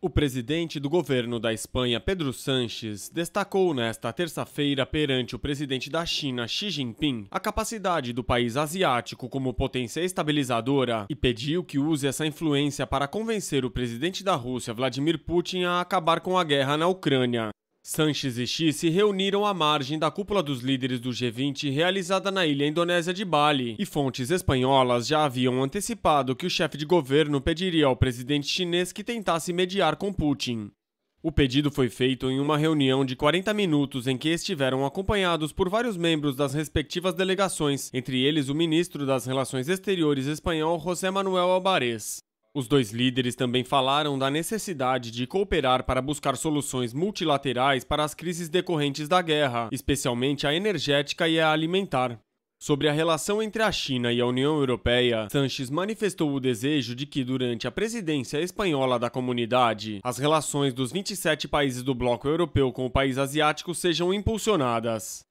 O presidente do governo da Espanha, Pedro Sanches, destacou nesta terça-feira perante o presidente da China, Xi Jinping, a capacidade do país asiático como potência estabilizadora e pediu que use essa influência para convencer o presidente da Rússia, Vladimir Putin, a acabar com a guerra na Ucrânia. Sanches e Xi se reuniram à margem da cúpula dos líderes do G20 realizada na ilha indonésia de Bali, e fontes espanholas já haviam antecipado que o chefe de governo pediria ao presidente chinês que tentasse mediar com Putin. O pedido foi feito em uma reunião de 40 minutos em que estiveram acompanhados por vários membros das respectivas delegações, entre eles o ministro das Relações Exteriores espanhol José Manuel Albares. Os dois líderes também falaram da necessidade de cooperar para buscar soluções multilaterais para as crises decorrentes da guerra, especialmente a energética e a alimentar. Sobre a relação entre a China e a União Europeia, Sanches manifestou o desejo de que, durante a presidência espanhola da comunidade, as relações dos 27 países do bloco europeu com o país asiático sejam impulsionadas.